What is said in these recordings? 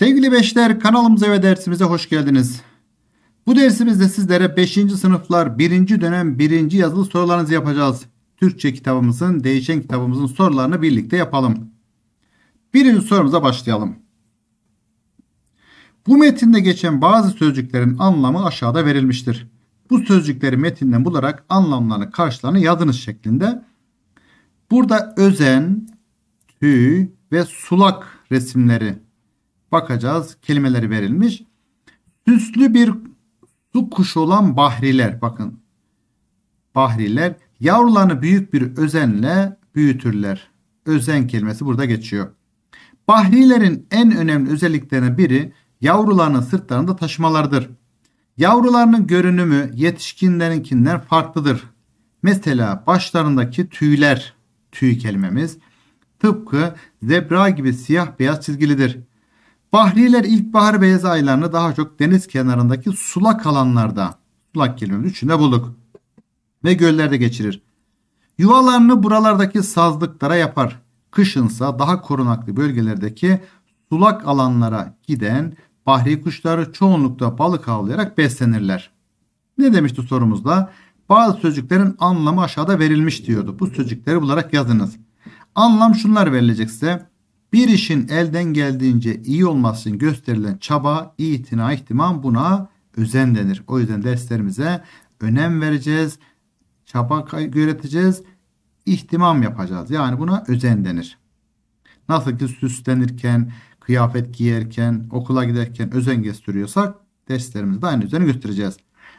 Sevgili beşler kanalımıza ve dersimize hoş geldiniz. Bu dersimizde sizlere 5. sınıflar 1. dönem 1. yazılı sorularınızı yapacağız. Türkçe kitabımızın, değişen kitabımızın sorularını birlikte yapalım. Birinci sorumuza başlayalım. Bu metinde geçen bazı sözcüklerin anlamı aşağıda verilmiştir. Bu sözcükleri metinden bularak anlamlarını karşılarına yazınız şeklinde. Burada özen, tüy ve sulak resimleri bakacağız. Kelimeleri verilmiş. Süslü bir su kuşu olan bahriler bakın. Bahriler yavrularını büyük bir özenle büyütürler. Özen kelimesi burada geçiyor. Bahrilerin en önemli özelliklerinden biri yavrularını sırtlarında taşımalardır. Yavrularının görünümü yetişkinlerinkinden farklıdır. Mesela başlarındaki tüyler, tüy kelimemiz tıpkı zebra gibi siyah beyaz çizgilidir. Bahriler ilkbahar beyaz aylarını daha çok deniz kenarındaki sulak alanlarda sulak kelimemiz içinde bulduk ve göllerde geçirir. Yuvalarını buralardaki sazlıklara yapar. Kışınsa daha korunaklı bölgelerdeki sulak alanlara giden bahri kuşları çoğunlukla balık avlayarak beslenirler. Ne demişti sorumuzda? Bazı sözcüklerin anlamı aşağıda verilmiş diyordu. Bu sözcükleri bularak yazınız. Anlam şunlar verilecekse bir işin elden geldiğince iyi olmasın gösterilen çaba, itina, ihtimam buna özen denir. O yüzden derslerimize önem vereceğiz, çaba üreteceğiz, ihtimam yapacağız. Yani buna özen denir. Nasıl ki süslenirken, kıyafet giyerken, okula giderken özen gösteriyorsak derslerimizde aynı özeni göstereceğiz.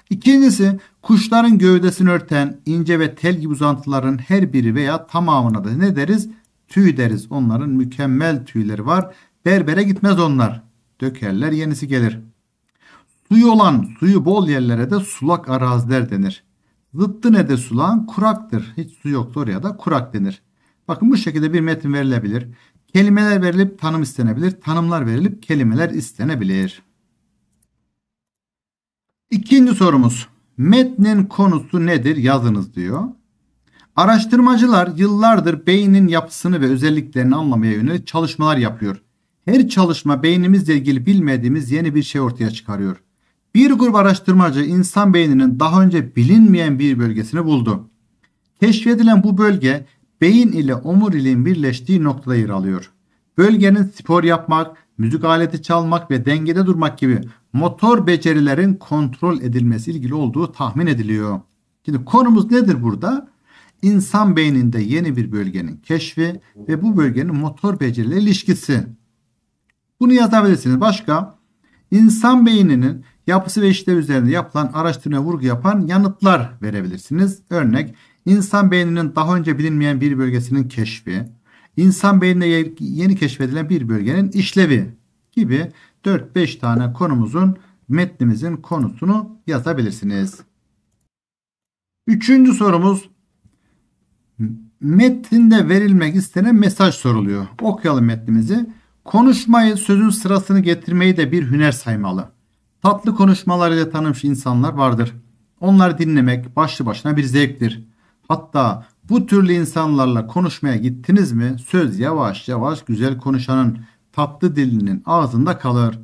İkincisi kuşların gövdesini örten ince ve tel gibi uzantıların her biri veya tamamına da ne deriz? Tüy deriz onların mükemmel tüyleri var. Berbere gitmez onlar. Dökerler yenisi gelir. Suyu olan suyu bol yerlere de sulak araziler denir. Zıttı ne de sulağın kuraktır. Hiç su yoktu oraya da kurak denir. Bakın bu şekilde bir metin verilebilir. Kelimeler verilip tanım istenebilir. Tanımlar verilip kelimeler istenebilir. İkinci sorumuz. Metnin konusu nedir yazınız diyor. Araştırmacılar yıllardır beynin yapısını ve özelliklerini anlamaya yönelik çalışmalar yapıyor. Her çalışma beynimizle ilgili bilmediğimiz yeni bir şey ortaya çıkarıyor. Bir grup araştırmacı insan beyninin daha önce bilinmeyen bir bölgesini buldu. Keşfedilen bu bölge beyin ile omuriliğin birleştiği noktada yer alıyor. Bölgenin spor yapmak, müzik aleti çalmak ve dengede durmak gibi motor becerilerin kontrol edilmesi ilgili olduğu tahmin ediliyor. Şimdi konumuz nedir burada? insan beyninde yeni bir bölgenin keşfi ve bu bölgenin motor beceriyle ilişkisi. Bunu yazabilirsiniz. Başka insan beyninin yapısı ve işlev üzerinde yapılan araştırmaya vurgu yapan yanıtlar verebilirsiniz. Örnek insan beyninin daha önce bilinmeyen bir bölgesinin keşfi, insan beyninde yeni keşfedilen bir bölgenin işlevi gibi 4-5 tane konumuzun metnimizin konusunu yazabilirsiniz. Üçüncü sorumuz Metinde verilmek istenen mesaj soruluyor. Okuyalım metnimizi. Konuşmayı, sözün sırasını getirmeyi de bir hüner saymalı. Tatlı konuşmalarıyla tanınmış insanlar vardır. Onları dinlemek başlı başına bir zevktir. Hatta bu türlü insanlarla konuşmaya gittiniz mi söz yavaş yavaş güzel konuşanın tatlı dilinin ağzında kalır.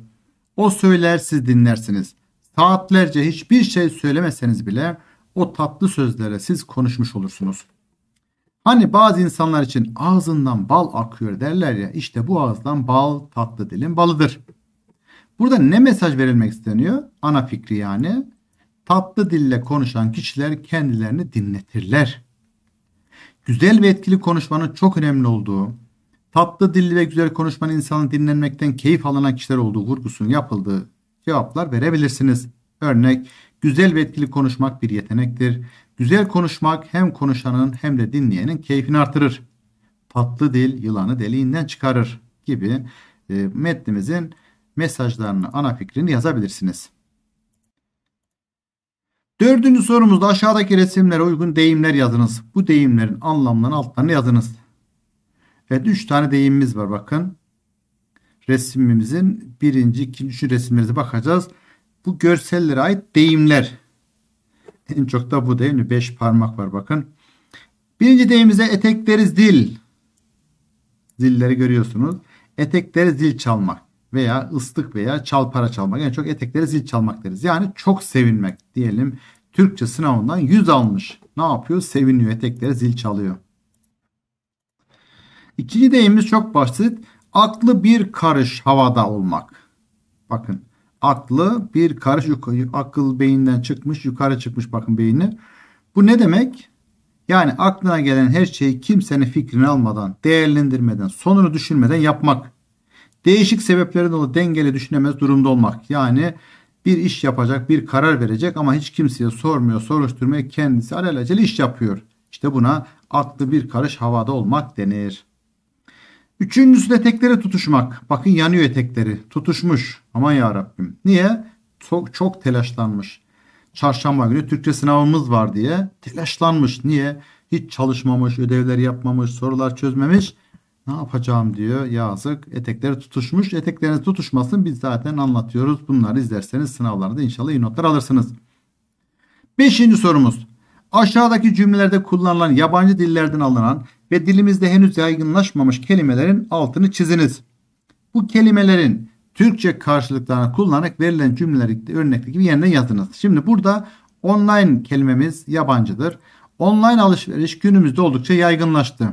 O söyler siz dinlersiniz. Saatlerce hiçbir şey söylemeseniz bile o tatlı sözlere siz konuşmuş olursunuz. Hani bazı insanlar için ağzından bal akıyor derler ya işte bu ağızdan bal tatlı dilin balıdır. Burada ne mesaj verilmek isteniyor? Ana fikri yani. Tatlı dille konuşan kişiler kendilerini dinletirler. Güzel ve etkili konuşmanın çok önemli olduğu, tatlı dilli ve güzel konuşmanın insanı dinlenmekten keyif alınan kişiler olduğu vurgusunun yapıldığı cevaplar verebilirsiniz. Örnek, güzel ve etkili konuşmak bir yetenektir. Güzel konuşmak hem konuşanın hem de dinleyenin keyfini artırır. Tatlı dil yılanı deliğinden çıkarır gibi e, metnimizin mesajlarını, ana fikrini yazabilirsiniz. Dördüncü sorumuzda aşağıdaki resimlere uygun deyimler yazınız. Bu deyimlerin anlamlarını altlarına yazınız. Evet üç tane deyimimiz var bakın. Resmimizin birinci, ikinci, üçüncü resimlerine bakacağız. Bu görsellere ait deyimler en çok da bu değil mi? Beş parmak var bakın. Birinci deyimize etek deriz dil. Zilleri görüyorsunuz. Etek deriz zil çalmak veya ıslık veya çal para çalmak. En yani çok etekleri zil çalmak deriz. Yani çok sevinmek diyelim. Türkçe sınavından 100 almış. Ne yapıyor? Seviniyor. Etekleri zil çalıyor. İkinci deyimimiz çok basit. Aklı bir karış havada olmak. Bakın aklı bir karış yukarı, akıl beyinden çıkmış yukarı çıkmış bakın beyni. Bu ne demek? Yani aklına gelen her şeyi kimsenin fikrini almadan, değerlendirmeden, sonunu düşünmeden yapmak. Değişik sebeplerin dolayı dengeli düşünemez durumda olmak. Yani bir iş yapacak, bir karar verecek ama hiç kimseye sormuyor, soruşturmuyor. Kendisi alelacele iş yapıyor. İşte buna aklı bir karış havada olmak denir. Üçüncüsü de teklere tutuşmak. Bakın yanıyor etekleri. Tutuşmuş. Aman ya Rabbim. Niye? Çok, çok telaşlanmış. Çarşamba günü Türkçe sınavımız var diye telaşlanmış. Niye? Hiç çalışmamış, ödevler yapmamış, sorular çözmemiş. Ne yapacağım diyor. Yazık. Etekleri tutuşmuş. Etekleriniz tutuşmasın. Biz zaten anlatıyoruz. Bunları izlerseniz sınavlarda inşallah iyi notlar alırsınız. Beşinci sorumuz. Aşağıdaki cümlelerde kullanılan yabancı dillerden alınan ve dilimizde henüz yaygınlaşmamış kelimelerin altını çiziniz. Bu kelimelerin Türkçe karşılıklarını kullanarak verilen cümleleri örnekteki gibi yerine yazınız. Şimdi burada online kelimemiz yabancıdır. Online alışveriş günümüzde oldukça yaygınlaştı.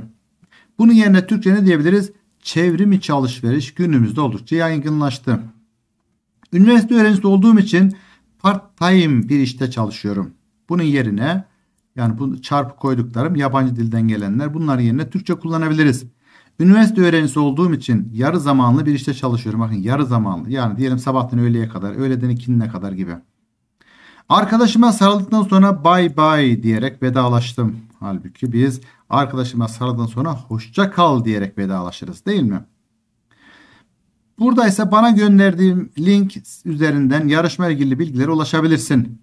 Bunun yerine Türkçe ne diyebiliriz? Çevrim içi alışveriş günümüzde oldukça yaygınlaştı. Üniversite öğrencisi olduğum için part time bir işte çalışıyorum. Bunun yerine yani bu çarpı koyduklarım yabancı dilden gelenler. Bunlar yerine Türkçe kullanabiliriz. Üniversite öğrencisi olduğum için yarı zamanlı bir işte çalışıyorum. Bakın yarı zamanlı. Yani diyelim sabahtan öğleye kadar, öğleden ikindine kadar gibi. Arkadaşıma sarıldıktan sonra bye bye diyerek vedalaştım. Halbuki biz arkadaşıma sarıldıktan sonra hoşça kal diyerek vedalaşırız değil mi? Burada ise bana gönderdiğim link üzerinden yarışma ilgili bilgilere ulaşabilirsin.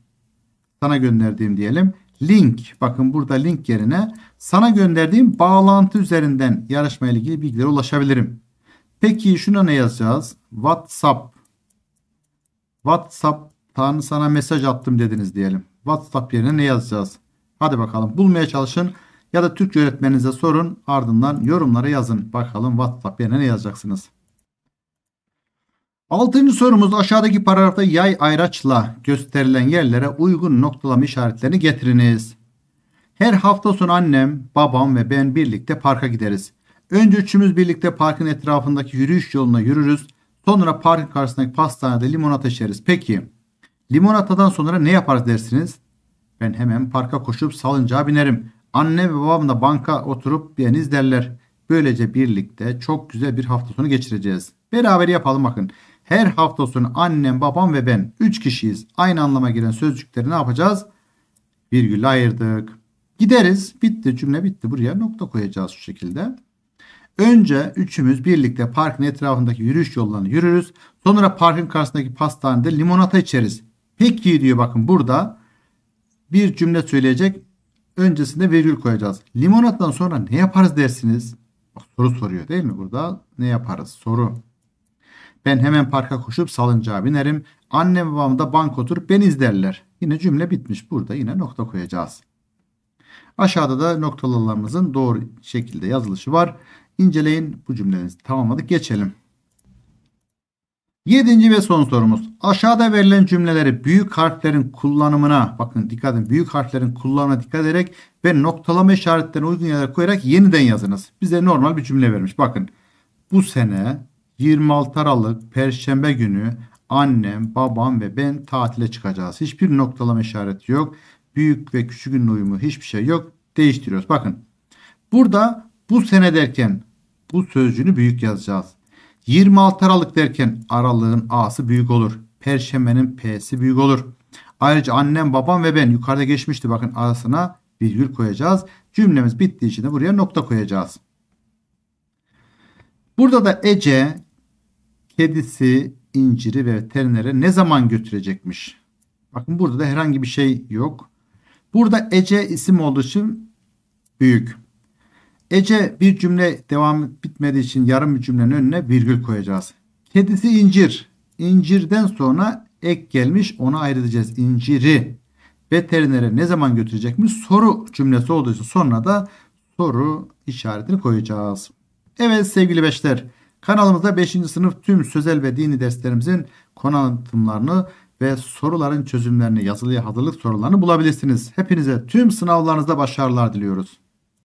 Sana gönderdiğim diyelim link bakın burada link yerine sana gönderdiğim bağlantı üzerinden yarışma ilgili bilgilere ulaşabilirim. Peki şuna ne yazacağız? WhatsApp WhatsApp'tan sana mesaj attım dediniz diyelim. WhatsApp yerine ne yazacağız? Hadi bakalım bulmaya çalışın ya da Türkçe öğretmeninize sorun ardından yorumlara yazın. Bakalım WhatsApp yerine ne yazacaksınız? Altıncı sorumuz aşağıdaki paragrafta yay ayraçla gösterilen yerlere uygun noktalama işaretlerini getiriniz. Her hafta sonu annem, babam ve ben birlikte parka gideriz. Önce üçümüz birlikte parkın etrafındaki yürüyüş yoluna yürürüz. Sonra parkın karşısındaki pastanede limonata içeriz. Peki limonatadan sonra ne yaparız dersiniz? Ben hemen parka koşup salıncağa binerim. Anne ve babam da banka oturup beni izlerler. Böylece birlikte çok güzel bir hafta sonu geçireceğiz. Beraber yapalım bakın. Her hafta sonu annem, babam ve ben 3 kişiyiz. Aynı anlama gelen sözcükleri ne yapacağız? Virgülle ayırdık. Gideriz. Bitti. Cümle bitti. Buraya nokta koyacağız şu şekilde. Önce üçümüz birlikte parkın etrafındaki yürüyüş yollarını yürürüz. Sonra parkın karşısındaki pastanede limonata içeriz. Peki diyor bakın burada bir cümle söyleyecek. Öncesinde virgül koyacağız. Limonatadan sonra ne yaparız dersiniz? Bak, soru soruyor değil mi burada? Ne yaparız? Soru. Ben hemen parka koşup salıncağa binerim. Annem babam da bank oturup beni izlerler. Yine cümle bitmiş. Burada yine nokta koyacağız. Aşağıda da noktalarımızın doğru şekilde yazılışı var. İnceleyin. Bu cümlenizi tamamladık. Geçelim. Yedinci ve son sorumuz. Aşağıda verilen cümleleri büyük harflerin kullanımına bakın dikkat edin. Büyük harflerin kullanımına dikkat ederek ve noktalama işaretlerine uygun yerlere koyarak yeniden yazınız. Bize normal bir cümle vermiş. Bakın bu sene 26 Aralık Perşembe günü annem, babam ve ben tatile çıkacağız. Hiçbir noktalama işareti yok. Büyük ve küçük küçükün uyumu hiçbir şey yok. Değiştiriyoruz. Bakın burada bu sene derken bu sözcüğünü büyük yazacağız. 26 Aralık derken aralığın A'sı büyük olur. Perşembenin P'si büyük olur. Ayrıca annem, babam ve ben yukarıda geçmişti. Bakın arasına virgül koyacağız. Cümlemiz bittiği için de buraya nokta koyacağız. Burada da Ece kedisi inciri ve veterinere ne zaman götürecekmiş? Bakın burada da herhangi bir şey yok. Burada Ece isim olduğu için büyük. Ece bir cümle devam bitmediği için yarım bir cümlenin önüne virgül koyacağız. Kedisi incir. İncirden sonra ek gelmiş ona ayrılacağız. İnciri veterinere ne zaman götürecekmiş soru cümlesi olduğu için sonra da soru işaretini koyacağız. Evet sevgili beşler. Kanalımızda 5. sınıf tüm sözel ve dini derslerimizin konu anlatımlarını ve soruların çözümlerini, yazılı hazırlık sorularını bulabilirsiniz. Hepinize tüm sınavlarınızda başarılar diliyoruz.